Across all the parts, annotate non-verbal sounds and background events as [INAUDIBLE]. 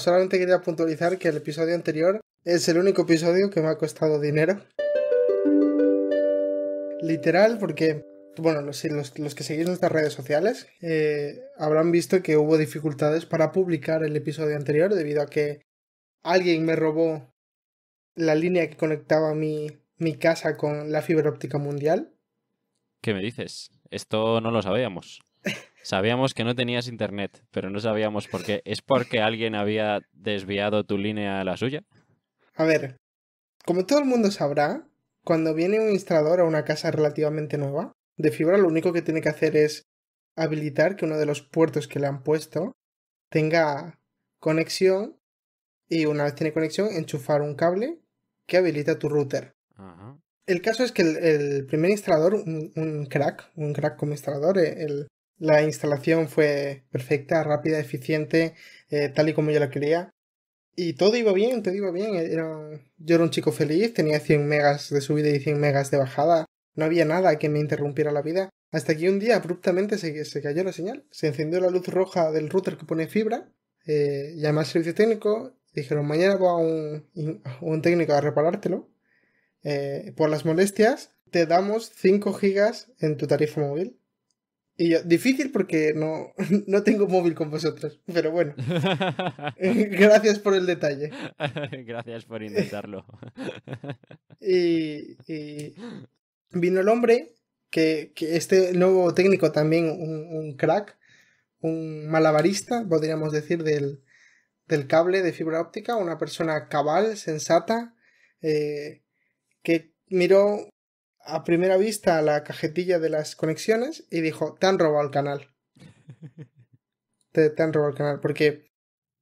Solamente quería puntualizar que el episodio anterior es el único episodio que me ha costado dinero. Literal, porque, bueno, los, que seguís nuestras redes sociales eh, habrán visto que hubo dificultades para publicar el episodio anterior debido a que alguien me robó la línea que conectaba mi, mi casa con la fibra óptica mundial. ¿Qué me dices? Esto no lo sabíamos. Sabíamos que no tenías internet, pero no sabíamos por qué. ¿Es porque alguien había desviado tu línea a la suya? A ver, como todo el mundo sabrá, cuando viene un instalador a una casa relativamente nueva de fibra, lo único que tiene que hacer es habilitar que uno de los puertos que le han puesto tenga conexión y una vez tiene conexión, enchufar un cable que habilita tu router. El caso es que el, primer instalador, un, crack, un crack como instalador, el, la instalación fue perfecta, rápida, eficiente, eh, tal y como yo la quería. Y todo iba bien, todo iba bien. yo era un chico feliz, tenía 100 megas de subida y 100 megas de bajada. No había nada que me interrumpiera la vida. Hasta que un día abruptamente se, se cayó la señal. Se encendió la luz roja del router que pone fibra. llamé eh, al servicio técnico. Dijeron, mañana va un, un técnico a reparártelo. Eh, por las molestias, te damos 5 gigas en tu tarifa móvil. Y yo, difícil porque [LAUGHS] no, tengo móvil con vosotros, pero bueno. [LAUGHS] gracias por el detalle. [LAUGHS] gracias por intentarlo. y, vino el hombre, que, este nuevo técnico también, un, crack, un malabarista, podríamos decir, del, cable de fibra óptica, una persona cabal, sensata, eh, que miró a primera vista a la cajetilla de las conexiones y dijo, te han robado el canal. [LAUGHS] te, han robado el canal. Porque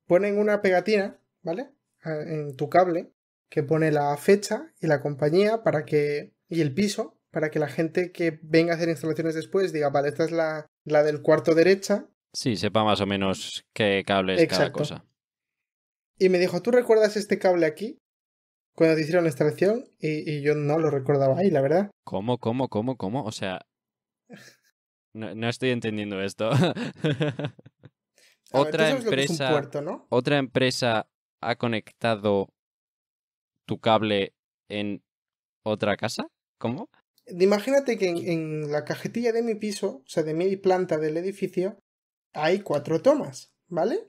ponen una pegatina, ¿vale? En tu cable, que pone la fecha y la compañía para que. y el piso, para que la gente que venga a hacer instalaciones después diga, vale, esta es la, del cuarto derecha. Sí, sepa más o menos qué cable es cada cosa. Y me dijo, ¿tú recuerdas este cable aquí? cuando hicieron la instalación y, yo no lo recordaba ahí, la verdad. ¿Cómo, cómo, cómo, cómo? O sea, no, estoy entendiendo esto. otra empresa, otra empresa ha conectado tu cable en otra casa. ¿Cómo? Imagínate que en, la cajetilla de mi piso, o sea, de mi planta del edificio, hay cuatro tomas, ¿vale?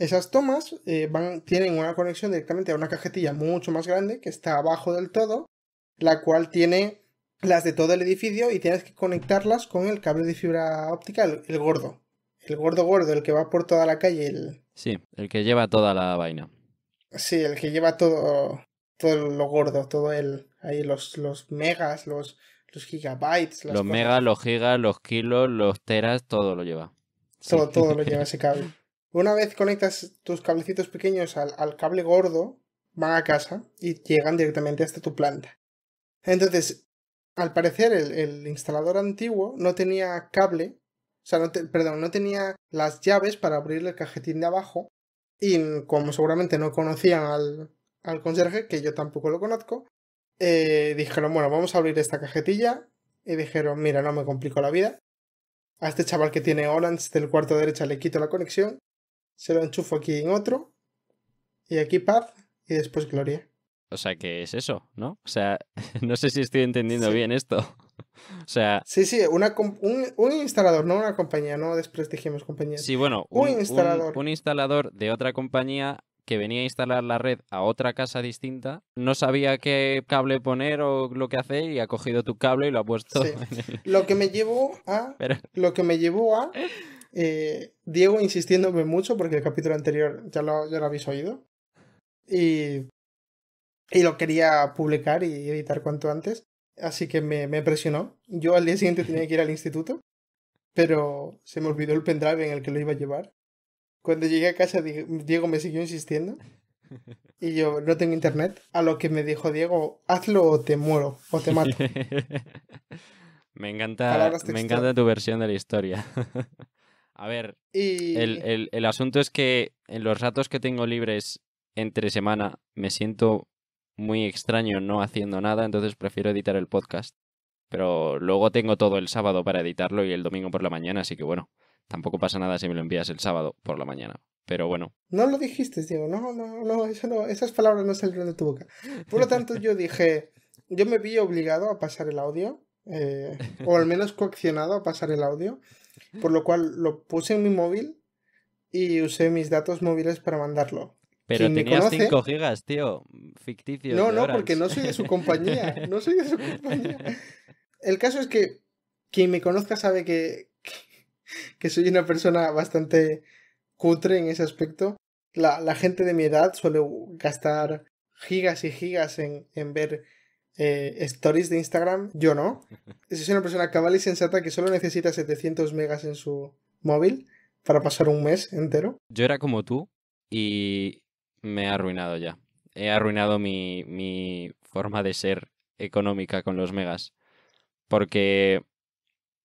Esas tomas eh, van, tienen una conexión directamente a una cajetilla mucho más grande que está abajo del todo, la cual tiene las de todo el edificio y tienes que conectarlas con el cable de fibra óptica, el, gordo. El gordo gordo, el que va por toda la calle. El... Sí, el que lleva toda la vaina. Sí, el que lleva todo, todo lo gordo, todo el... Ahí los, megas, los, los gigabytes. los megas, los gigas, los kilos, los teras, todo lo lleva. Todo, todo lo lleva [LAUGHS] ese cable. Una vez conectas tus cablecitos pequeños al, cable gordo, van a casa y llegan directamente hasta tu planta. Entonces, al parecer el, instalador antiguo no tenía cable, o sea, perdón, no tenía las llaves para abrir el cajetín de abajo y como seguramente no conocían al, al conserje, que yo tampoco lo conozco, eh, dijeron, bueno, vamos a abrir esta cajetilla y dijeron, mira, no me complico la vida. A este chaval que tiene Orange del cuarto derecha le quito la conexión se lo enchufo aquí en otro, y aquí paz, y después gloria. O sea, que es eso, ¿no? O sea, [LAUGHS] no sé si estoy entendiendo bien esto. [LAUGHS] O sea... Sí, sí, un, instalador, no una compañía, no desprestigiemos compañías. Sí, bueno, un, instalador. un, instalador de otra compañía que venía a instalar la red a otra casa distinta, no sabía qué cable poner o lo que hacer y ha cogido tu cable y lo ha puesto. [LAUGHS] Lo que me llevó a. [LAUGHS] Lo que me llevó a. Eh, Diego insistiéndome mucho porque el capítulo anterior ya lo, ya lo habéis oído. Y, y lo quería publicar y editar cuanto antes. Así que me, me presionó. Yo al día siguiente tenía que ir al instituto, pero se me olvidó el pendrive en el que lo iba a llevar. Cuando llegué a casa, Diego me siguió insistiendo. [LAUGHS] Y yo, no tengo internet. A lo que me dijo Diego, hazlo o te muero, o te mato. [LAUGHS] me encanta, me encanta tu versión de la historia. [LAUGHS] a ver, el, el, el asunto es que en los ratos que tengo libres entre semana me siento muy extraño no haciendo nada, entonces prefiero editar el podcast. Pero luego tengo todo el sábado para editarlo y el domingo por la mañana, así que bueno, Tampoco pasa nada si me lo envías el sábado por la mañana. Pero bueno. No lo dijiste, Diego. No, no, no, eso no esas palabras no salieron de tu boca. Por lo tanto, yo dije, yo me vi obligado a pasar el audio, eh, o al menos coaccionado a pasar el audio, por lo cual lo puse en mi móvil y usé mis datos móviles para mandarlo. Pero tenías 5 gigas, tío, ficticio. No, no, porque no soy de su compañía, no soy de su compañía. El caso es que quien me conozca sabe que, que soy una persona bastante cutre en ese aspecto. La, la gente de mi edad suele gastar gigas y gigas en, en ver eh, stories de Instagram. Yo no. [LAUGHS] Soy una persona cabal y sensata que solo necesita 700 megas en su móvil para pasar un mes entero. Yo era como tú y me he arruinado ya. He arruinado mi, mi forma de ser económica con los megas. Porque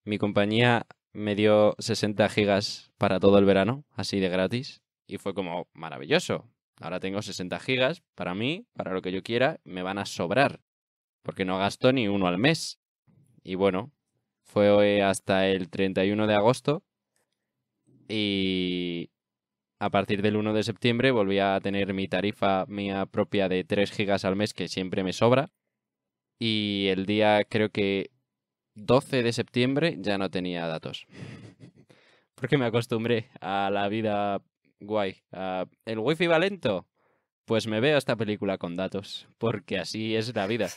mi compañía me dio 60 gigas para todo el verano, así de gratis, y fue como maravilloso. Ahora tengo 60 gigas para mí, para lo que yo quiera, me van a sobrar, porque no gasto ni uno al mes. Y bueno, fue hasta el 31 de agosto y a partir del 1 de septiembre volví a tener mi tarifa mía propia de 3 gigas al mes que siempre me sobra. Y el día creo que 12 de septiembre ya no tenía datos. Porque me acostumbré a la vida guay. ¿El wifi va lento? Pues me veo esta película con datos, porque así es la vida.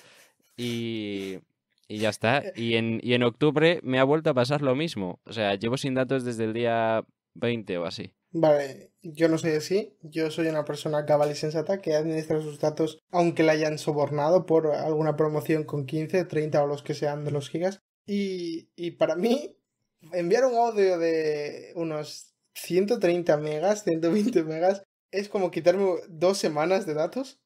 Y, y ya está. Y en, y en octubre me ha vuelto a pasar lo mismo. O sea, llevo sin datos desde el día 20 o así. Vale, yo no soy así. Yo soy una persona cabal y sensata que administra sus datos, aunque la hayan sobornado por alguna promoción con 15, 30 o los que sean de los gigas. Y, para mí, enviar un audio de unos 130 megas, 120 megas, es como quitarme dos semanas de datos.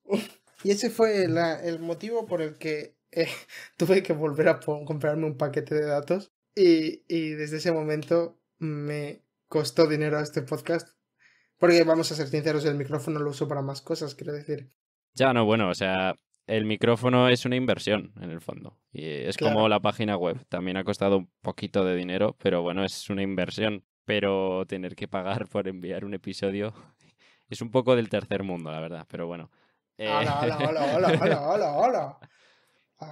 y ese fue el motivo por el que eh, [LAUGHS] tuve que volver a comprarme un paquete de datos. Y, y desde ese momento me costó dinero este podcast. Porque vamos a ser sinceros, el micrófono lo uso para más cosas, quiero decir. Ya, no, bueno, o sea, el micrófono es una inversión, en el fondo. Y es como la página web. También ha costado un poquito de dinero, pero bueno, es una inversión. Pero tener que pagar por enviar un episodio [LAUGHS] es un poco del tercer mundo, la verdad. Pero bueno. Eh, hola, hola, hola, hola, [LAUGHS] hola, hola.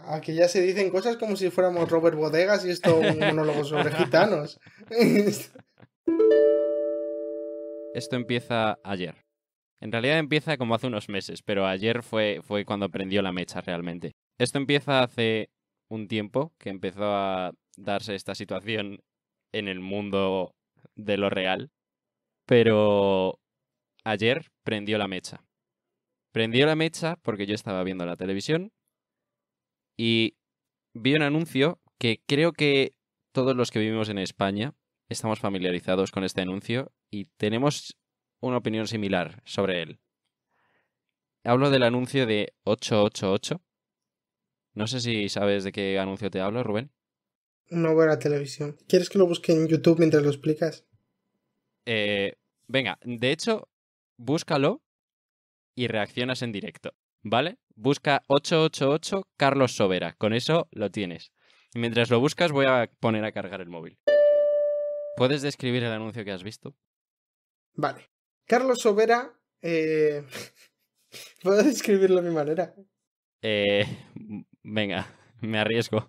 Aquí ya se dicen cosas como si fuéramos Robert Bodegas y esto un monólogo sobre [LAUGHS] gitanos. Esto empieza ayer. En realidad empieza como hace unos meses, pero ayer fue, fue cuando prendió la mecha realmente. Esto empieza hace un tiempo que empezó a darse esta situación en el mundo de lo real, pero ayer prendió la mecha. Prendió la mecha porque yo estaba viendo la televisión y vi un anuncio que creo que todos los que vivimos en España estamos familiarizados con este anuncio y tenemos una opinión similar sobre él. Hablo del anuncio de 888. No sé si sabes de qué anuncio te hablo, Rubén. No veo la televisión. ¿Quieres que lo busque en YouTube mientras lo explicas? Eh, venga, de hecho, búscalo y reaccionas en directo, ¿vale? Busca 888 Carlos Sobera. Con eso lo tienes. mientras lo buscas voy a poner a cargar el móvil. ¿Puedes describir el anuncio que has visto? Vale. Carlos Sobera. Eh, [LAUGHS] ¿Puedo describirlo de mi manera? Eh, venga, me arriesgo.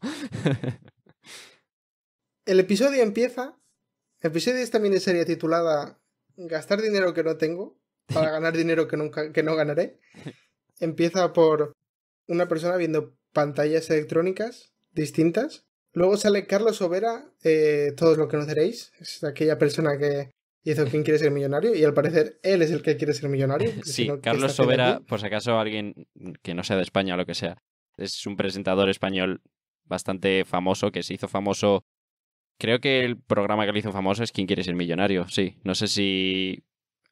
El episodio empieza. El episodio de esta miniserie titulada Gastar dinero que no tengo para [LAUGHS] ganar dinero que, nunca, que no ganaré. Empieza por una persona viendo pantallas electrónicas distintas. Luego sale Carlos Overa, eh, todos lo conoceréis. Es aquella persona que y dice, ¿quién quiere ser millonario? Y al parecer él es el que quiere ser millonario. Sí, Carlos Sobera, por si acaso alguien que no sea de España o lo que sea, es un presentador español bastante famoso que se hizo famoso. Creo que el programa que le hizo famoso es ¿Quién quiere ser millonario? Sí, no sé si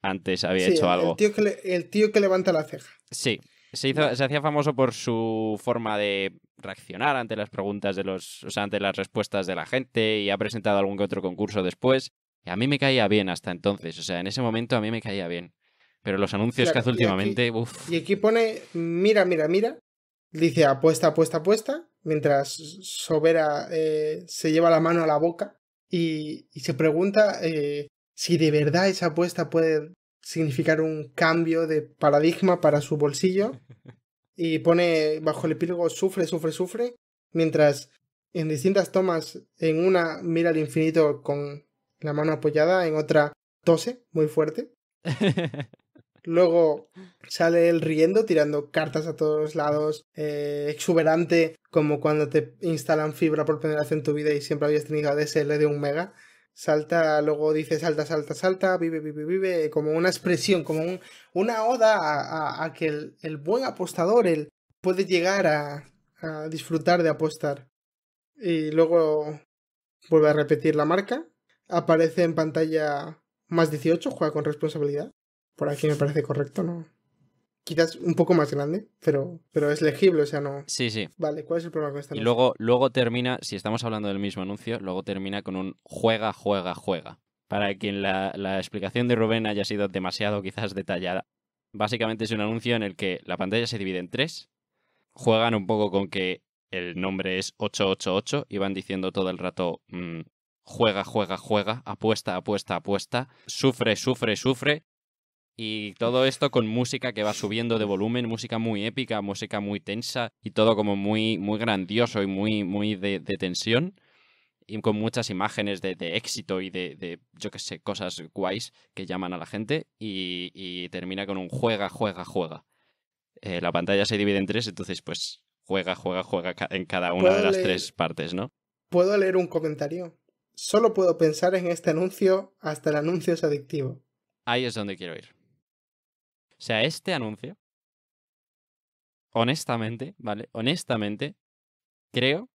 antes había hecho algo. el tío que levanta la ceja. Sí, se, hizo, se hacía famoso por su forma de reaccionar ante las preguntas de los, o sea, ante las respuestas de la gente y ha presentado algún que otro concurso después a mí me caía bien hasta entonces, o sea, en ese momento a mí me caía bien. Pero los anuncios que hace últimamente, y aquí, y aquí pone, mira, mira, mira, dice apuesta, apuesta, apuesta, mientras Sobera eh, se lleva la mano a la boca y, se pregunta eh, si de verdad esa apuesta puede significar un cambio de paradigma para su bolsillo. [LAUGHS] Y pone bajo el epílogo sufre, sufre, sufre, mientras en distintas tomas, en una mira al infinito con la mano apoyada, en otra tose muy fuerte. [LAUGHS] Luego sale él riendo, tirando cartas a todos lados, eh, exuberante, como cuando te instalan fibra por primera vez en tu vida y siempre habías tenido ADSL de un mega. Salta, luego dice salta, salta, salta, vive, vive, vive, como una expresión, como una oda a, que el, buen apostador él puede llegar a disfrutar de apostar. Y luego vuelve a repetir la marca, aparece en pantalla más 18, juega con responsabilidad. Por aquí me parece correcto, ¿no? Quizás un poco más grande, pero, pero es legible, o sea, no. Sí, sí. Vale, ¿cuál es el problema con esta? Y luego, luego termina, si estamos hablando del mismo anuncio, luego termina con un juega, juega, juega. Para quien la, explicación de Rubén haya sido demasiado quizás detallada. Básicamente es un anuncio en el que la pantalla se divide en tres. Juegan un poco con que el nombre es 888 y van diciendo todo el rato mm, juega, juega, juega, apuesta, apuesta, apuesta, sufre, sufre, sufre. Y todo esto con música que va subiendo de volumen, música muy épica, música muy tensa y todo como muy, muy grandioso y muy, muy de, tensión. Y con muchas imágenes de, éxito y de, yo qué sé, cosas guays que llaman a la gente. Y, termina con un juega, juega, juega. Eh, la pantalla se divide en tres, entonces pues juega, juega, juega en cada una de las tres partes, ¿no? ¿Puedo leer un comentario? Solo puedo pensar en este anuncio hasta el anuncio es adictivo. Ahí es donde quiero ir. O sea, este anuncio, honestamente, ¿vale? Honestamente, creo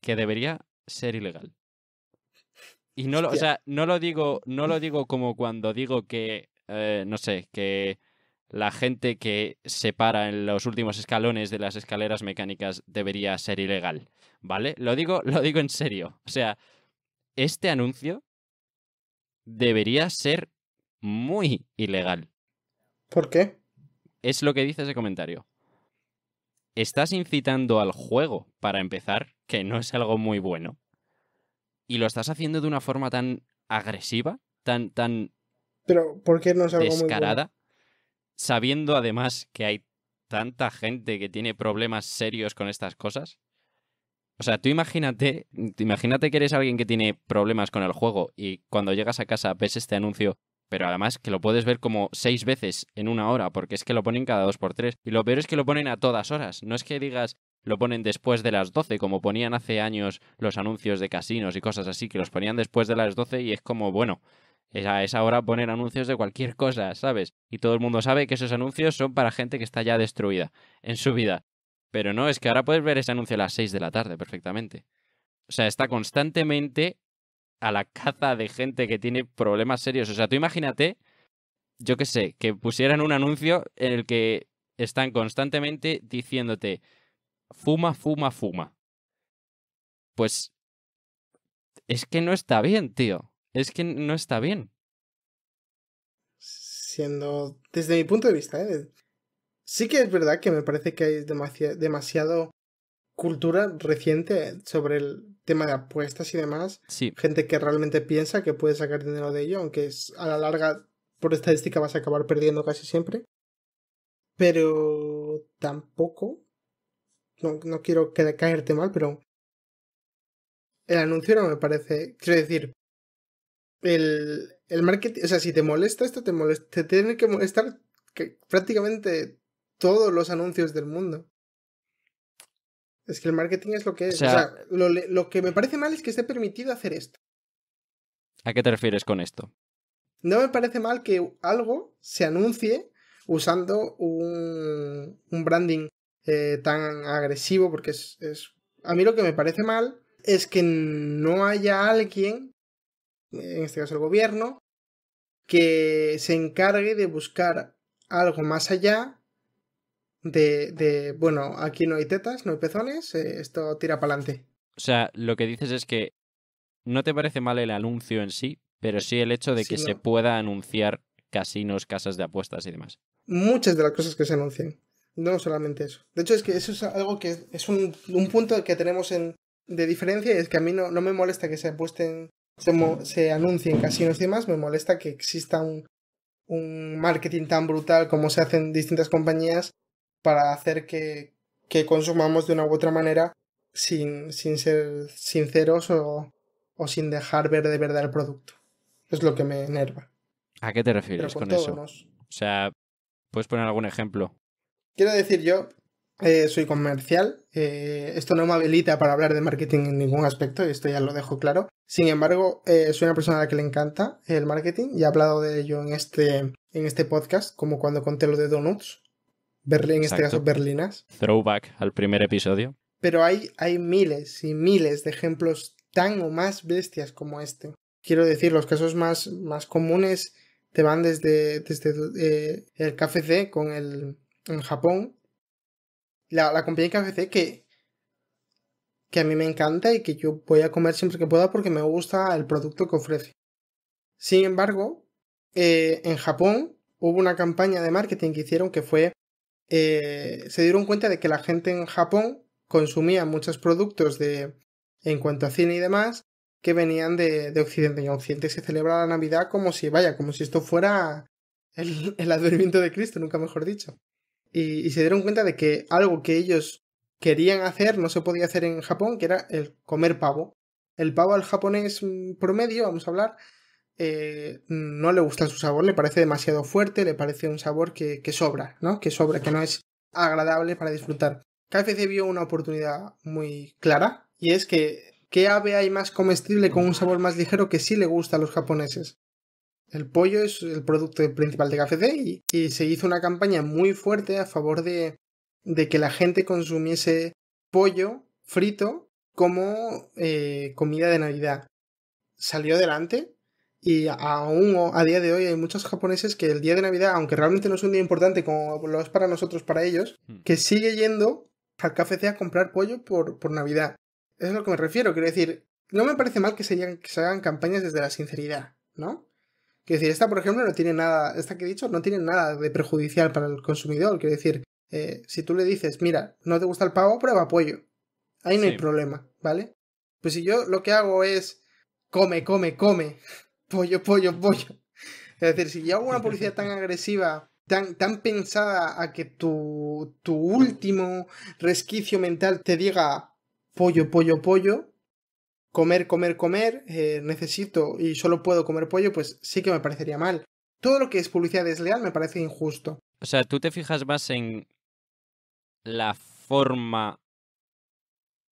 que debería ser ilegal. Y no lo, o sea, no lo digo, no lo mm. digo como cuando digo que, eh, no sé, que la gente que se para en los últimos escalones de las escaleras mecánicas debería ser ilegal, ¿vale? Lo digo, lo digo en serio. O sea, este anuncio debería ser muy ilegal. ¿Por qué? Es lo que dice ese comentario. Estás incitando al juego, para empezar, que no es algo muy bueno. Y lo estás haciendo de una forma tan agresiva, tan, tan pero, ¿por qué no descarada? Sabiendo además que hay tanta gente que tiene problemas serios con estas cosas. O sea, tú imagínate, imagínate que eres alguien que tiene problemas con el juego y cuando llegas a casa ves este anuncio, pero además que lo puedes ver como seis veces en una hora, porque es que lo ponen cada dos por tres. Y lo peor es que lo ponen a todas horas. No es que digas lo ponen después de las doce, como ponían hace años los anuncios de casinos y cosas así, que los ponían después de las doce y es como, bueno, a esa hora poner anuncios de cualquier cosa, ¿sabes? Y todo el mundo sabe que esos anuncios son para gente que está ya destruida en su vida. Pero no, es que ahora puedes ver ese anuncio a las 6 de la tarde perfectamente. O sea, está constantemente a la caza de gente que tiene problemas serios. O sea, tú imagínate, yo qué sé, que pusieran un anuncio en el que están constantemente diciéndote, fuma, fuma, fuma. Pues es que no está bien, tío. Es que no está bien. Siendo, desde mi punto de vista, ¿eh? Sí que es verdad que me parece que hay demasiado cultura reciente sobre el tema de apuestas y demás. Gente que realmente piensa que puede sacar dinero de ello, aunque es, a la larga, por estadística, vas a acabar perdiendo casi siempre. Pero tampoco. No, quiero que caerte mal, pero. El anuncio no me parece. Quiero decir. El, el marketing. O sea, si te molesta esto, te molesta. tiene que molestar prácticamente todos los anuncios del mundo. Es que el marketing es lo que es. O sea, lo, que me parece mal es que esté permitido hacer esto. ¿A qué te refieres con esto? No me parece mal que algo se anuncie usando un, branding eh, tan agresivo, porque es... A mí lo que me parece mal es que no haya alguien, en este caso el gobierno, que se encargue de buscar algo más allá de, bueno, aquí no hay tetas, no hay pezones, eh, esto tira para adelante. O sea, lo que dices es que no te parece mal el anuncio en sí, pero sí el hecho de que se pueda anunciar casinos, casas de apuestas y demás. Muchas de las cosas que se anuncian, no solamente eso. De hecho, es que eso es algo que es un, punto que tenemos en, de diferencia y es que a mí no, me molesta que se apuesten, se, se anuncien casinos y demás, me molesta que exista un, un marketing tan brutal como se hacen distintas compañías para hacer que, consumamos de una u otra manera sin, ser sinceros o, sin dejar ver de verdad el producto. Es lo que me enerva. ¿A qué te refieres con, eso? O sea, ¿puedes poner algún ejemplo? Quiero decir, yo eh, soy comercial, eh, esto no me habilita para hablar de marketing en ningún aspecto, y esto ya lo dejo claro. Sin embargo, eh, soy una persona a la que le encanta el marketing y he hablado de ello en este, en este podcast, como cuando conté lo de Donuts, Berlín, en este caso berlinas. Throwback al primer episodio. Pero hay, hay miles y miles de ejemplos tan o más bestias como este. Quiero decir, los casos más, más comunes te van desde, eh, el KFC con el, en Japón. La, la compañía KFC que, que a mí me encanta y que yo voy a comer siempre que pueda porque me gusta el producto que ofrece. Sin embargo, eh, en Japón hubo una campaña de marketing que hicieron que fue eh, se dieron cuenta de que la gente en Japón consumía muchos productos de, en cuanto a cine y demás que venían de, Occidente. Y en Occidente se celebra la Navidad como si, vaya, como si esto fuera el, [LAUGHS] el advenimiento de Cristo, nunca mejor dicho. y se dieron cuenta de que algo que ellos querían hacer no se podía hacer en Japón, que era el comer pavo. El pavo al japonés mm, promedio, vamos a hablar, eh, no le gusta su sabor, le parece demasiado fuerte, le parece un sabor que, sobra, ¿no? Que sobra, que no es agradable para disfrutar. KFC vio una oportunidad muy clara y es que ¿qué ave hay más comestible con un sabor más ligero que sí le gusta a los japoneses? El pollo es el producto principal de KFC y, y se hizo una campaña muy fuerte a favor de, que la gente consumiese pollo frito como eh, comida de Navidad. Salió adelante, y aún a día de hoy hay muchos japoneses que el día de Navidad, aunque realmente no es un día importante como lo es para nosotros, para ellos, hmm. que sigue yendo al café a comprar pollo por, por Navidad. es a lo que me refiero. Quiero decir, no me parece mal que se, hagan, campañas desde la sinceridad, ¿no? Quiero decir, esta, por ejemplo, no tiene nada, esta que he dicho, no tiene nada de perjudicial para el consumidor. Quiero decir, eh, si tú le dices, mira, no te gusta el pavo, prueba pollo. Ahí no hay problema, ¿vale? Pues si yo lo que hago es, come, come, come, pollo, pollo, pollo. Es decir, si yo hago una publicidad tan agresiva, tan, tan pensada a que tu, tu último resquicio mental te diga pollo, pollo, pollo, comer, comer, comer, eh, necesito y solo puedo comer pollo, pues sí que me parecería mal. Todo lo que es publicidad desleal me parece injusto. O sea, tú te fijas más en la forma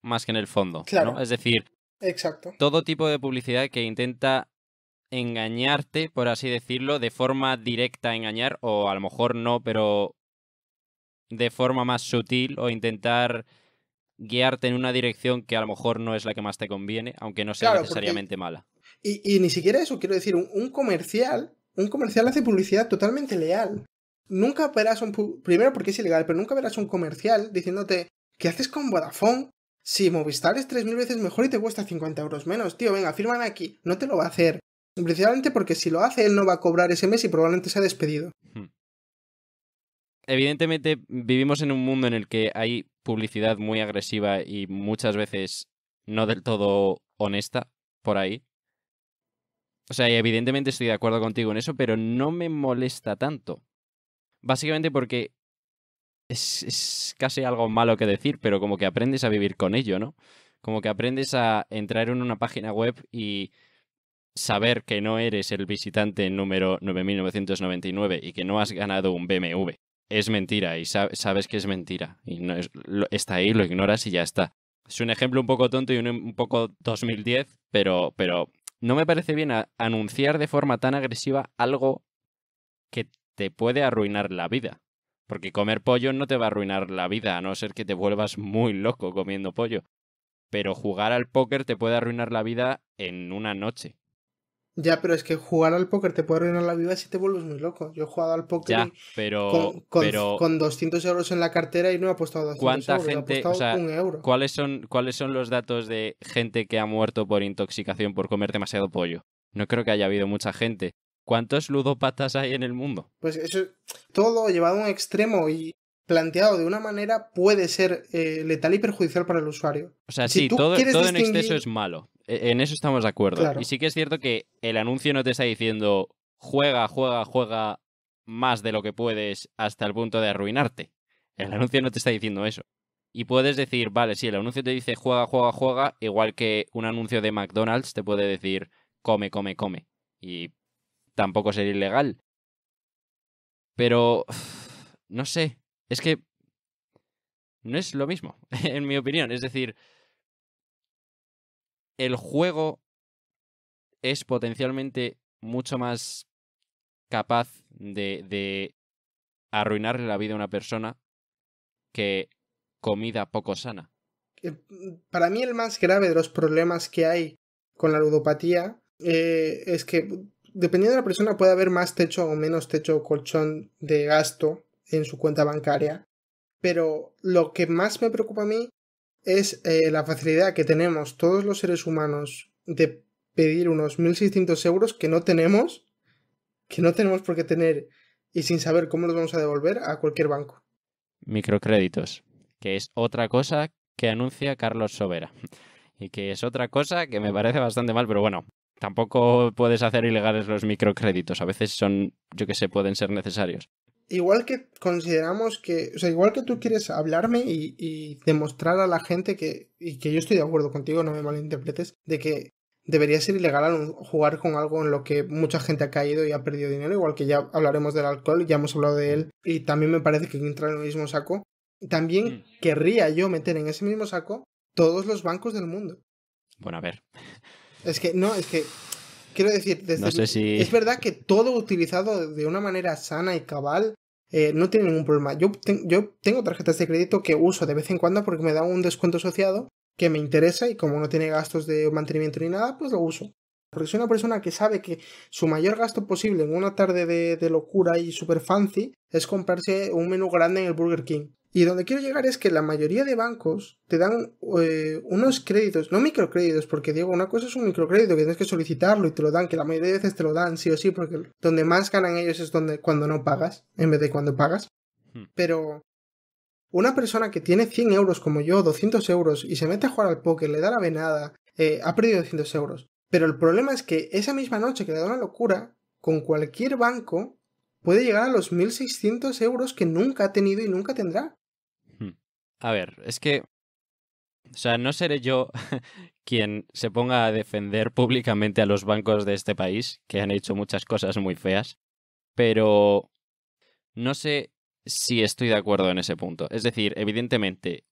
más que en el fondo. Claro. Es decir, Exacto. todo tipo de publicidad que intenta engañarte, por así decirlo, de forma directa a engañar, o a lo mejor no, pero de forma más sutil, o intentar guiarte en una dirección que a lo mejor no es la que más te conviene, aunque no sea necesariamente mala. Y, ni siquiera eso, quiero decir, un, comercial, un comercial hace publicidad totalmente leal. Nunca verás un, primero porque es ilegal, pero nunca verás un comercial diciéndote, ¿qué haces con Vodafone? Si Movistar es 3.000 veces mejor y te cuesta 50 euros menos, tío, venga, firman aquí. No te lo va a hacer. Principalmente porque si lo hace, él no va a cobrar ese mes y probablemente se ha despedido. Hmm. Evidentemente, vivimos en un mundo en el que hay publicidad muy agresiva y muchas veces no del todo honesta por ahí. O sea, evidentemente estoy de acuerdo contigo en eso, pero no me molesta tanto. Básicamente porque es, es, casi algo malo que decir, pero como que aprendes a vivir con ello, ¿no? Como que aprendes a entrar en una página web y saber que no eres el visitante número 9999 y que no has ganado un BMW. Es mentira y sabes que es mentira. Y no está ahí, lo ignoras y ya está. Es un ejemplo un poco tonto y un, poco 2010, pero, pero no me parece bien anunciar de forma tan agresiva algo que te puede arruinar la vida. Porque comer pollo no te va a arruinar la vida, a no ser que te vuelvas muy loco comiendo pollo. Pero jugar al póker te puede arruinar la vida en una noche. Ya, pero es que jugar al póker te puede arruinar la vida si te vuelves muy loco. Yo he jugado al póker pero, con, 200 euros en la cartera y no he apostado 200 ¿Cuánta gente, apostado un euro. ¿cuáles son, ¿Cuáles son los datos de gente que ha muerto por intoxicación por comer demasiado pollo? No creo que haya habido mucha gente. ¿Cuántos ludopatas hay en el mundo? Pues eso, todo llevado a un extremo y planteado de una manera puede ser eh, letal y perjudicial para el usuario. O sea, sí, todo, en exceso es malo, e-, en eso estamos de acuerdo. Y sí que es cierto que el anuncio no te está diciendo juega, juega, juega más de lo que puedes hasta el punto de arruinarte. El anuncio no te está diciendo eso. Y puedes decir, vale, si el anuncio te dice juega, juega, juega, igual que un anuncio de McDonald's te puede decir come, come, come. Y tampoco sería ilegal. Pero... [SIGHS] No sé. Es que... No es lo mismo, [LAUGHS] en mi opinión. Es decir, el juego es potencialmente mucho más capaz de, arruinarle la vida a una persona que comida poco sana. Eh, mm, para mí el más grave de los problemas que hay con la ludopatía eh, es que mm, dependiendo de la persona puede haber más techo o menos techo o colchón de gasto en su cuenta bancaria. Pero lo que más me preocupa a mí es eh, la facilidad que tenemos todos los seres humanos de pedir unos 1.600 euros que no tenemos, que no tenemos por qué tener y sin saber cómo los vamos a devolver a cualquier banco. Microcréditos, que es otra cosa que anuncia Carlos Sobera y que es otra cosa que me parece bastante mal, pero bueno, tampoco puedes hacer ilegales los microcréditos, a veces son, yo que sé, pueden ser necesarios igual que consideramos que, o sea, igual que tú quieres hablarme y, demostrar a la gente que, y que yo estoy de acuerdo contigo, no me malinterpretes, de que debería ser ilegal jugar con algo en lo que mucha gente ha caído y ha perdido dinero, igual que ya hablaremos del alcohol, ya hemos hablado de él, y también me parece que entra en el mismo saco. También mm. querría yo meter en ese mismo saco todos los bancos del mundo. Bueno, a ver. Es que, no, es que Quiero decir, es verdad que todo utilizado de una manera sana y cabal eh, no tiene ningún problema. Yo, yo tengo tarjetas de crédito que uso de vez en cuando porque me da un descuento asociado que me interesa y como no tiene gastos de mantenimiento ni nada, pues lo uso. Porque soy una persona que sabe que su mayor gasto posible en una tarde de, locura y super fancy es comprarse un menú grande en el Burger King. Y donde quiero llegar es que la mayoría de bancos te dan eh, unos créditos, no microcréditos, porque digo, una cosa es un microcrédito que tienes que solicitarlo y te lo dan, que la mayoría de veces te lo dan sí o sí, porque donde más ganan ellos es donde cuando no pagas, en vez de cuando pagas. Hmm. Pero una persona que tiene 100 euros como yo, 200 euros, y se mete a jugar al póker, le da la venada, eh, ha perdido 200 euros. Pero el problema es que esa misma noche que le da una locura, con cualquier banco puede llegar a los 1.600 euros que nunca ha tenido y nunca tendrá. Hmm. A ver, es que... O sea, no seré yo [LAUGHS] quien se ponga a defender públicamente a los bancos de este país, que han hecho muchas cosas muy feas, pero no sé si estoy de acuerdo en ese punto. Es decir, evidentemente,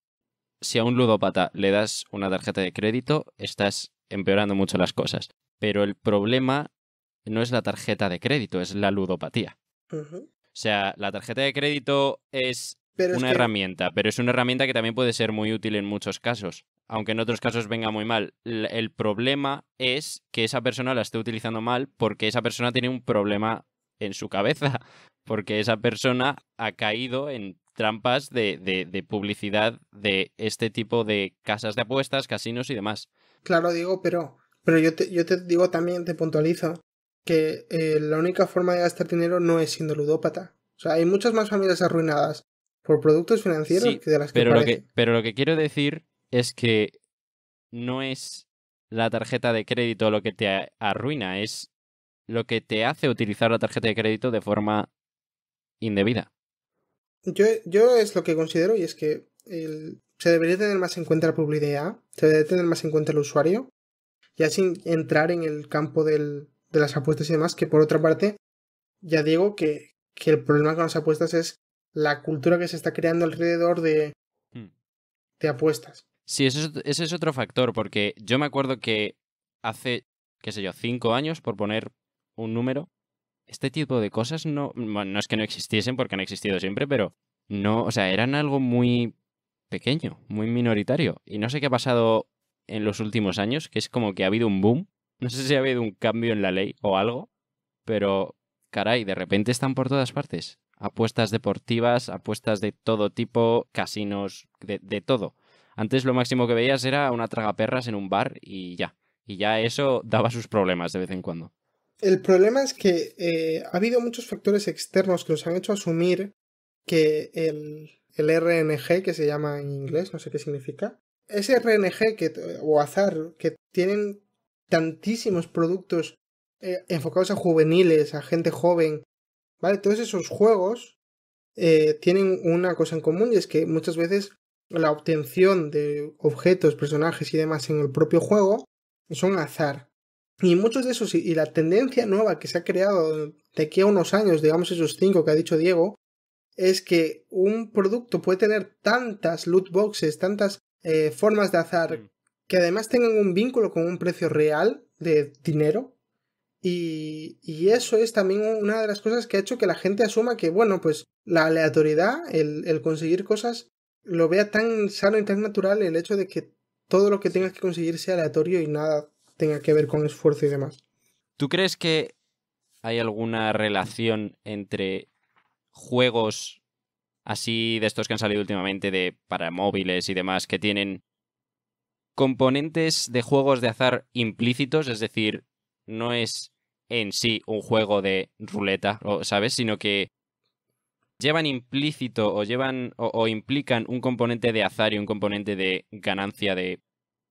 si a un ludópata le das una tarjeta de crédito, estás empeorando mucho las cosas. Pero el problema no es la tarjeta de crédito, es la ludopatía. O sea, la tarjeta de crédito es una herramienta, pero es una herramienta que también puede ser muy útil en muchos casos, aunque en otros casos venga muy mal. El problema es que esa persona la esté utilizando mal porque esa persona tiene un problema en su cabeza, [LAUGHS] porque esa persona ha caído en trampas de, de publicidad de este tipo de casas de apuestas, casinos y demás. Claro, digo, pero, yo, te, digo también, te puntualizo, que eh, la única forma de gastar dinero no es siendo ludópata. O sea, hay muchas más familias arruinadas por productos financieros que de las que pero lo que Pero lo que quiero decir es que no es la tarjeta de crédito lo que te arruina, es lo que te hace utilizar la tarjeta de crédito de forma indebida. Yo, yo es lo que considero y es que el, se debería tener más en cuenta la publicidad, se debería tener más en cuenta el usuario, ya sin entrar en el campo de las apuestas y demás, que por otra parte, ya digo que, el problema con las apuestas es la cultura que se está creando alrededor de, hmm. de apuestas. Sí, ese es, ese es otro factor, porque yo me acuerdo que hace, qué sé yo, cinco años, por poner un número, este tipo de cosas no, no es que no existiesen, porque han existido siempre, pero no, o sea, eran algo muy pequeño, muy minoritario. Y no sé qué ha pasado en los últimos años, que es como que ha habido un boom. [LAUGHS] No sé si ha habido un cambio en la ley o algo, pero caray, de repente están por todas partes. Apuestas deportivas, apuestas de todo tipo, casinos, de, todo. Antes lo máximo que veías era una tragaperras en un bar y ya. Y ya eso daba sus problemas de vez en cuando. El problema es que eh, ha habido muchos factores externos que nos han hecho asumir que el, el RNG que se llama en inglés, no sé qué significa. Ese RNG que, o azar que tienen tantísimos productos eh, enfocados a juveniles, a gente joven, ¿vale? Todos esos juegos eh, tienen una cosa en común y es que muchas veces la obtención de objetos, personajes y demás en el propio juego son azar. Y muchos de esos y la tendencia nueva que se ha creado de aquí a unos años, digamos esos cinco que ha dicho Diego, es que un producto puede tener tantas loot boxes, tantas eh, formas de azar, mm. que además tengan un vínculo con un precio real de dinero. Y, eso es también una de las cosas que ha hecho que la gente asuma que, bueno, pues la aleatoriedad, el, el conseguir cosas, lo vea tan sano y tan natural el hecho de que todo lo que tengas que conseguir sea aleatorio y nada tenga que ver con esfuerzo y demás. ¿Tú crees que hay alguna relación entre juegos así de estos que han salido últimamente de para móviles y demás que tienen componentes de juegos de azar implícitos, es decir, no es en sí un juego de ruleta, ¿sabes? Sino que llevan implícito o llevan o, o implican un componente de azar y un componente de ganancia de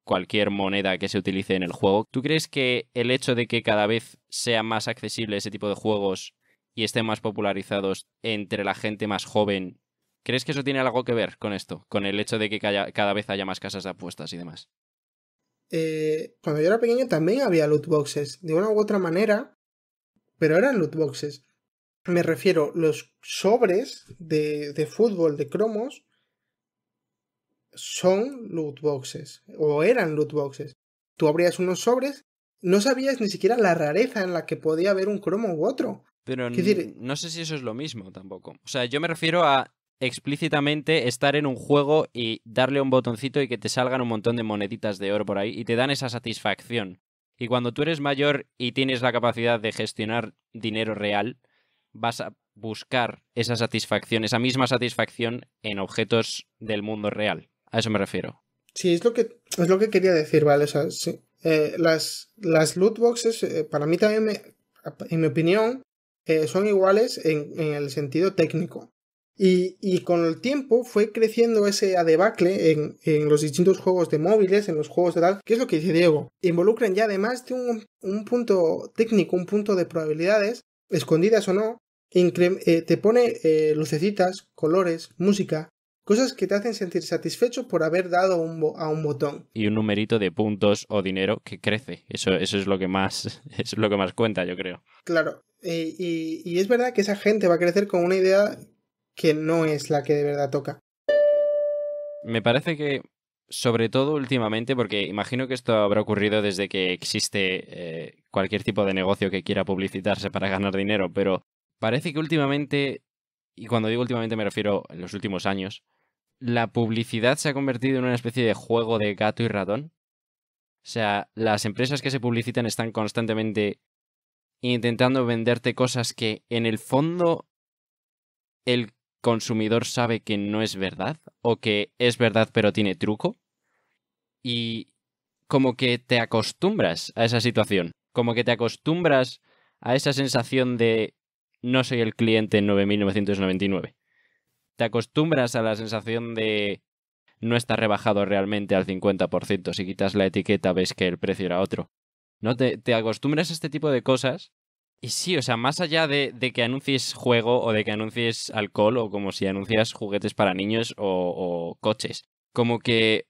cualquier moneda que se utilice en el juego. ¿Tú crees que el hecho de que cada vez sea más accesible ese tipo de juegos y estén más popularizados entre la gente más joven, ¿crees que eso tiene algo que ver con esto? Con el hecho de que cada vez haya más casas de apuestas y demás. Eh, cuando yo era pequeño también había loot boxes, de una u otra manera, pero eran loot boxes. Me refiero, los sobres de, de fútbol, de cromos, son loot boxes, o eran loot boxes. Tú abrías unos sobres, no sabías ni siquiera la rareza en la que podía haber un cromo u otro. Pero no sé si eso es lo mismo tampoco. O sea, yo me refiero a explícitamente estar en un juego y darle un botoncito y que te salgan un montón de moneditas de oro por ahí y te dan esa satisfacción. Y cuando tú eres mayor y tienes la capacidad de gestionar dinero real, vas a buscar esa satisfacción, esa misma satisfacción en objetos del mundo real. A eso me refiero. Sí, es lo que, es lo que quería decir, ¿vale? O sea, eh, las, las loot boxes, eh, para mí también, en mi opinión, son iguales en, el sentido técnico. Y, con el tiempo fue creciendo ese adebacle en, los distintos juegos de móviles, en los juegos de tal, que es lo que dice Diego. Involucran ya además de un, un punto técnico, un punto de probabilidades, escondidas o no, eh, te pone eh, lucecitas, colores, música, Cosas que te hacen sentir satisfecho por haber dado un a un botón. Y un numerito de puntos o dinero que crece. Eso, es lo que más, [LAUGHS] es lo que más cuenta, yo creo. Claro. Eh, y, es verdad que esa gente va a crecer con una idea que no es la que de verdad toca. Me parece que sobre todo últimamente, porque imagino que esto habrá ocurrido desde que existe eh, cualquier tipo de negocio que quiera publicitarse para ganar dinero, pero parece que últimamente, y cuando digo últimamente me refiero en los últimos años, la publicidad se ha convertido en una especie de juego de gato y ratón. O sea, las empresas que se publicitan están constantemente intentando venderte cosas que en el fondo el consumidor sabe que no es verdad o que es verdad pero tiene truco. Y como que te acostumbras a esa situación, como que te acostumbras a esa sensación de no soy el cliente en 9999 te acostumbras a la sensación de no estar rebajado realmente al 50%. Si quitas la etiqueta ves que el precio era otro. ¿No? Te, acostumbras a este tipo de cosas. Y sí, o sea, más allá de, que anuncies juego o de que anuncies alcohol o como si anuncias juguetes para niños o, o coches, como que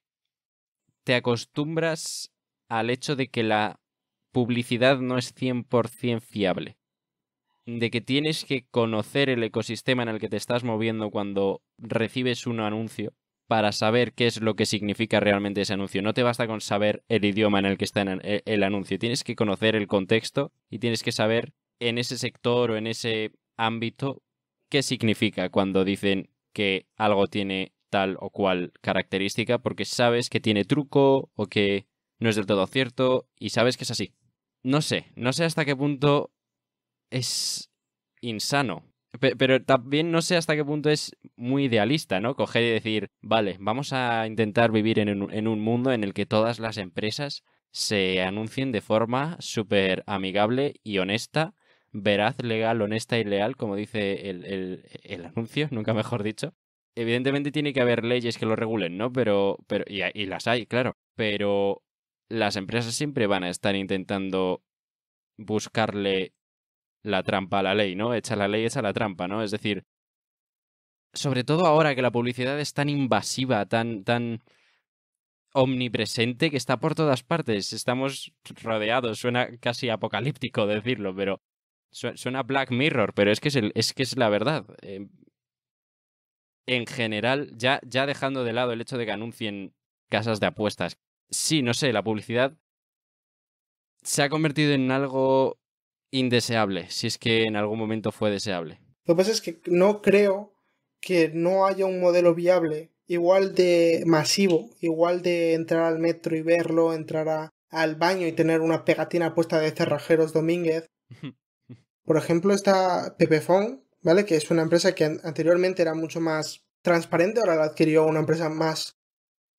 te acostumbras al hecho de que la publicidad no es 100% fiable de que tienes que conocer el ecosistema en el que te estás moviendo cuando recibes un anuncio para saber qué es lo que significa realmente ese anuncio. No te basta con saber el idioma en el que está eh, el anuncio, tienes que conocer el contexto y tienes que saber en ese sector o en ese ámbito qué significa cuando dicen que algo tiene tal o cual característica porque sabes que tiene truco o que no es del todo cierto y sabes que es así. No sé, no sé hasta qué punto es insano. Pero también no sé hasta qué punto es muy idealista, ¿no? Coger y decir, vale, vamos a intentar vivir en un, mundo en el que todas las empresas se anuncien de forma súper amigable y honesta, veraz, legal, honesta y leal, como dice el, anuncio, nunca mejor dicho. Evidentemente tiene que haber leyes que lo regulen, ¿no? Pero, pero y las hay, claro. Pero las empresas siempre van a estar intentando buscarle la trampa a la ley, ¿no? Echa la ley, echa la trampa, ¿no? Es decir, sobre todo ahora que la publicidad es tan invasiva, tan, tan omnipresente, que está por todas partes. Estamos rodeados, suena casi apocalíptico decirlo, pero suena Black Mirror, pero es que es, la verdad. Em, en general, ya, ya dejando de lado el hecho de que anuncien casas de apuestas, sí, no sé, la publicidad se ha convertido en algo indeseable, si es que en algún momento fue deseable. Lo que pasa es que no creo que no haya un modelo viable, igual de masivo, igual de entrar al metro y verlo, entrar al baño y tener una pegatina puesta de Cerrajeros Domínguez. [LAUGHS] Por ejemplo, está Pepefon, ¿vale? Que es una empresa que anteriormente era mucho más transparente, ahora la adquirió una empresa más,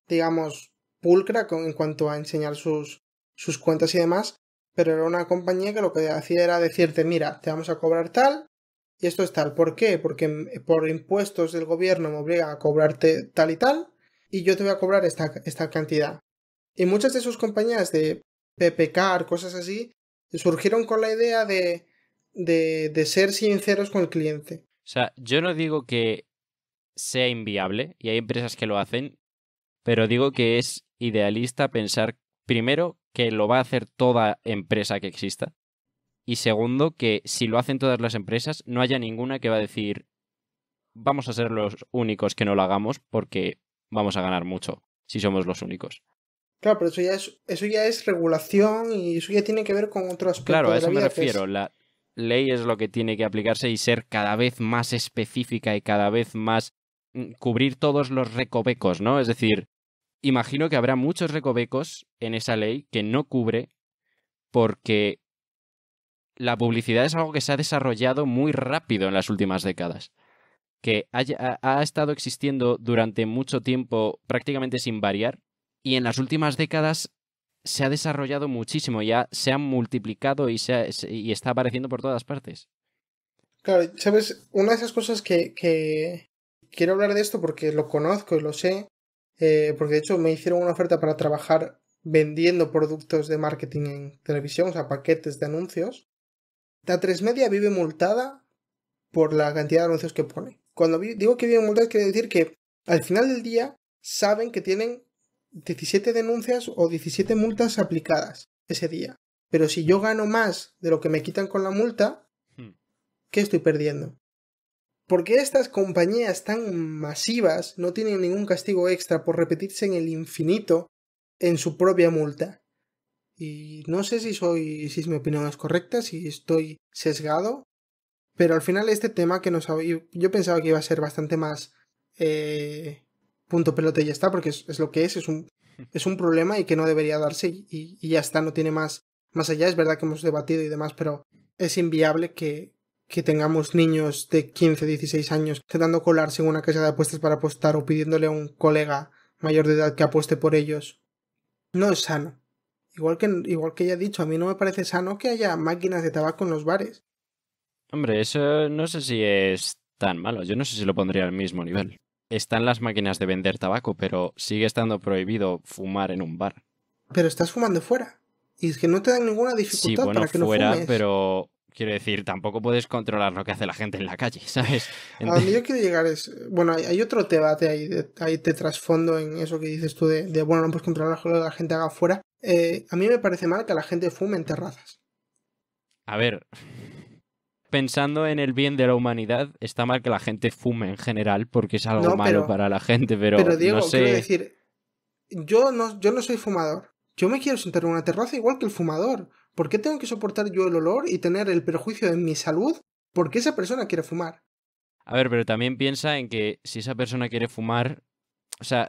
digamos, pulcra en cuanto a enseñar sus, sus cuentas y demás pero era una compañía que lo que hacía era decirte, mira, te vamos a cobrar tal y esto es tal. ¿Por qué? Porque eh, por impuestos del gobierno me obliga a cobrarte tal y tal y yo te voy a cobrar esta, cantidad. Y muchas de sus compañías de PPK, cosas así, surgieron con la idea de, de, ser sinceros con el cliente. O sea, yo no digo que sea inviable, y hay empresas que lo hacen, pero digo que es idealista pensar primero, que lo va a hacer toda empresa que exista. Y segundo, que si lo hacen todas las empresas, no haya ninguna que va a decir, vamos a ser los únicos que no lo hagamos porque vamos a ganar mucho si somos los únicos. Claro, pero eso ya es, eso ya es regulación y eso ya tiene que ver con otros aspecto. Claro, a eso me refiero. La ley es lo que tiene que aplicarse y ser cada vez más específica y cada vez más mm, cubrir todos los recovecos, ¿no? Es decir, imagino que habrá muchos recovecos en esa ley que no cubre porque la publicidad es algo que se ha desarrollado muy rápido en las últimas décadas, que ha, ha, estado existiendo durante mucho tiempo prácticamente sin variar y en las últimas décadas se ha desarrollado muchísimo, ya se ha multiplicado y, se está apareciendo por todas partes. Claro, sabes, una de esas cosas que quiero hablar de esto porque lo conozco y lo sé, eh, porque de hecho me hicieron una oferta para trabajar vendiendo productos de marketing en televisión, o sea, paquetes de anuncios. La tres Media vive multada por la cantidad de anuncios que pone. Cuando digo que vive multada, quiere decir que al final del día saben que tienen 17 denuncias o 17 multas aplicadas ese día. Pero si yo gano más de lo que me quitan con la multa, hmm. ¿qué estoy perdiendo? ¿Por qué estas compañías tan masivas no tienen ningún castigo extra por repetirse en el infinito en su propia multa. Y no sé si soy, si es mi opinión es correcta, si estoy sesgado, pero al final este tema que nos yo pensaba que iba a ser bastante más eh, punto pelote y ya está, porque es, lo que es, es un, es un problema y que no debería darse y, y, ya está, no tiene más, más allá. Es verdad que hemos debatido y demás, pero es inviable que, que tengamos niños de 15, 16 años quedando colarse en una casa de apuestas para apostar o pidiéndole a un colega mayor de edad que apueste por ellos, no es sano. Igual que, igual que ya he dicho, a mí no me parece sano que haya máquinas de tabaco en los bares. Hombre, eso no sé si es tan malo. Yo no sé si lo pondría al mismo nivel. Están las máquinas de vender tabaco, pero sigue estando prohibido fumar en un bar. Pero estás fumando fuera. Y es que no te dan ninguna dificultad para que no fumes. pero Quiero decir, tampoco puedes controlar lo que hace la gente en la calle, [LAUGHS] ¿sabes? A donde yo quiero llegar es. Bueno, hay, otro debate ahí, ahí te trasfondo en eso que dices tú de, bueno, no puedes controlar lo que la gente haga afuera. Eh, a mí me parece mal que la gente fume en terrazas. A ver. Pensando en el bien de la humanidad, está mal que la gente fume en general porque es algo malo para la gente, pero. Diego, no sé... quiero decir, yo no, yo no soy fumador. Yo me quiero sentar en una terraza igual que el fumador. ¿Por qué tengo que soportar yo el olor y tener el perjuicio en mi salud porque esa persona quiere fumar? A ver, pero también piensa en que si esa persona quiere fumar, o sea,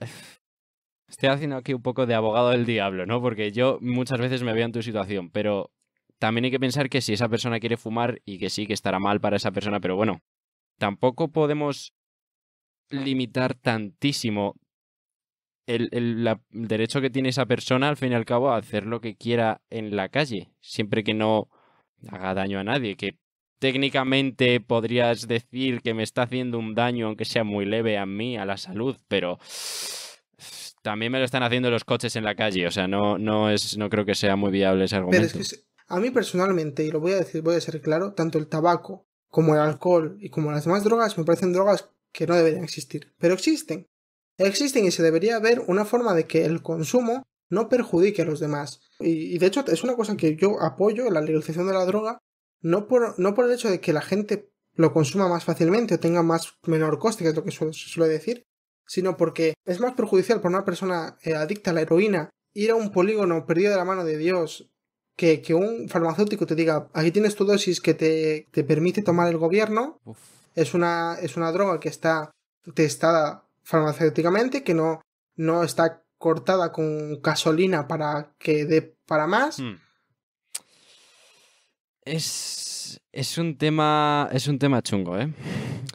[SIGHS] estoy haciendo aquí un poco de abogado del diablo, ¿no? Porque yo muchas veces me veo en tu situación, pero también hay que pensar que si esa persona quiere fumar y que sí, que estará mal para esa persona, pero bueno, tampoco podemos limitar tantísimo el, derecho que tiene esa persona, al fin y al cabo, a hacer lo que quiera en la calle, siempre que no haga daño a nadie, que técnicamente podrías decir que me está haciendo un daño, aunque sea muy leve a mí, a la salud, pero también me lo están haciendo los coches en la calle, o sea, no, no, es, no creo que sea muy viable ese argumento. a mí personalmente, y lo voy a decir, voy a ser claro, tanto el tabaco como el alcohol y como las demás drogas me parecen drogas que no deberían existir, pero existen existen y se debería ver una forma de que el consumo no perjudique a los demás. Y, de hecho es una cosa que yo apoyo, la legalización de la droga, no por, no por el hecho de que la gente lo consuma más fácilmente o tenga más menor coste, que es lo que suele, decir, sino porque es más perjudicial para una persona eh, adicta a la heroína ir a un polígono perdido de la mano de Dios que, que un farmacéutico te diga, aquí tienes tu dosis que te, permite tomar el gobierno, es una, es una droga que está testada farmacéuticamente, que no, no está cortada con gasolina para que dé para más. Hmm. Es, un tema. Es un tema chungo, ¿eh?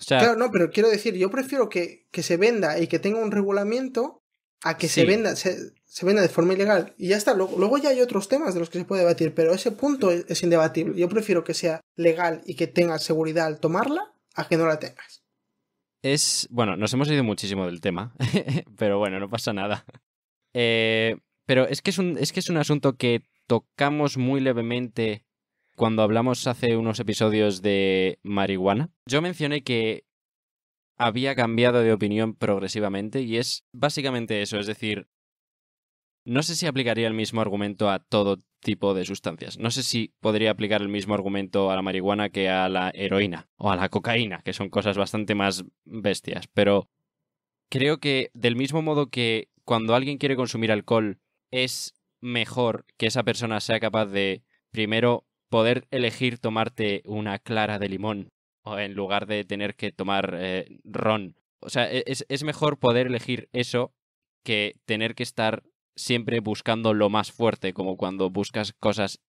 claro, no, pero quiero decir, yo prefiero que, se venda y que tenga un regulamiento a que se venda. Se, venda de forma ilegal y ya está. Luego, ya hay otros temas de los que se puede debatir, pero ese punto es, es, indebatible. Yo prefiero que sea legal y que tengas seguridad al tomarla a que no la tengas es, bueno, nos hemos ido muchísimo del tema, [LAUGHS] pero bueno, no pasa nada. Eh, pero es que es, un, es que es un asunto que tocamos muy levemente cuando hablamos hace unos episodios de marihuana. Yo mencioné que había cambiado de opinión progresivamente y es básicamente eso, es decir, no sé si aplicaría el mismo argumento a todo tipo de sustancias. No sé si podría aplicar el mismo argumento a la marihuana que a la heroína o a la cocaína, que son cosas bastante más bestias, pero creo que del mismo modo que cuando alguien quiere consumir alcohol es mejor que esa persona sea capaz de primero poder elegir tomarte una clara de limón o en lugar de tener que tomar eh, ron. O sea, e-, es mejor poder elegir eso que tener que estar siempre buscando lo más fuerte, como cuando buscas cosas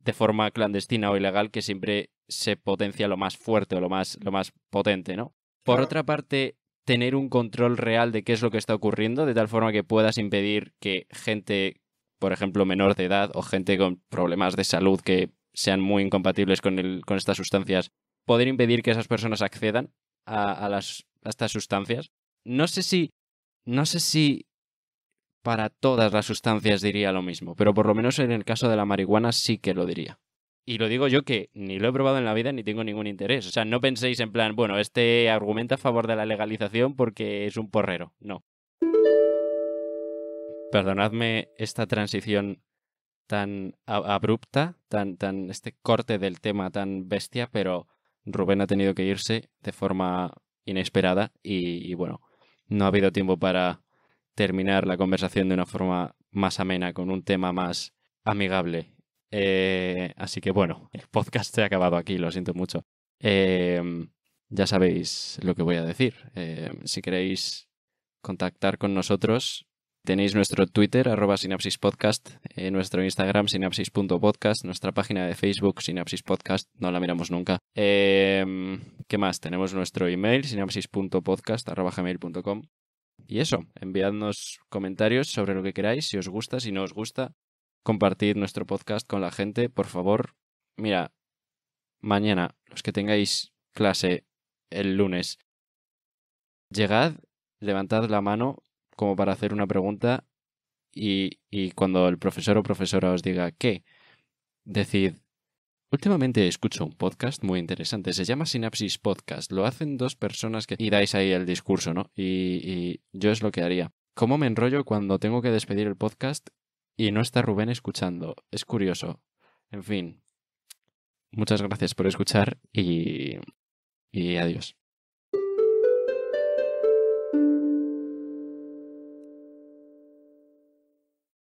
de forma clandestina o ilegal que siempre se potencia lo más fuerte o lo más, lo más potente, ¿no? Por otra parte, tener un control real de qué es lo que está ocurriendo, de tal forma que puedas impedir que gente, por ejemplo, menor de edad o gente con problemas de salud que sean muy incompatibles con, el, con estas sustancias, poder impedir que esas personas accedan a, a estas sustancias. No sé si. No sé si para todas las sustancias diría lo mismo, pero por lo menos en el caso de la marihuana sí que lo diría. Y lo digo yo que ni lo he probado en la vida ni tengo ningún interés. O sea, no penséis en plan, bueno, este argumenta a favor de la legalización porque es un porrero. No. Perdonadme esta transición tan abrupta, tan, tan, este corte del tema tan bestia, pero Rubén ha tenido que irse de forma inesperada y bueno, no ha habido tiempo para terminar la conversación de una forma más amena, con un tema más amigable. Eh, así que bueno, el podcast se ha acabado aquí, lo siento mucho. Eh, ya sabéis lo que voy a decir. Eh, si queréis contactar con nosotros, tenéis nuestro Twitter, arroba Sinapsis Podcast, nuestro Instagram, sinapsis.podcast, nuestra página de Facebook, sinapsispodcast no la miramos nunca. ¿Qué más? Tenemos nuestro email, sinapsis.podcast, arroba gmail.com. Y eso, enviadnos comentarios sobre lo que queráis, si os gusta, si no os gusta, compartid nuestro podcast con la gente, por favor. Mira, mañana, los que tengáis clase el lunes, llegad, levantad la mano como para hacer una pregunta y, y cuando el profesor o profesora os diga qué, decid, Últimamente escucho un podcast muy interesante, se llama Sinapsis Podcast, lo hacen dos personas que... y dais ahí el discurso, ¿no? Y, y yo es lo que haría. ¿Cómo me enrollo cuando tengo que despedir el podcast y no está Rubén escuchando? Es curioso. En fin, muchas gracias por escuchar y... y adiós.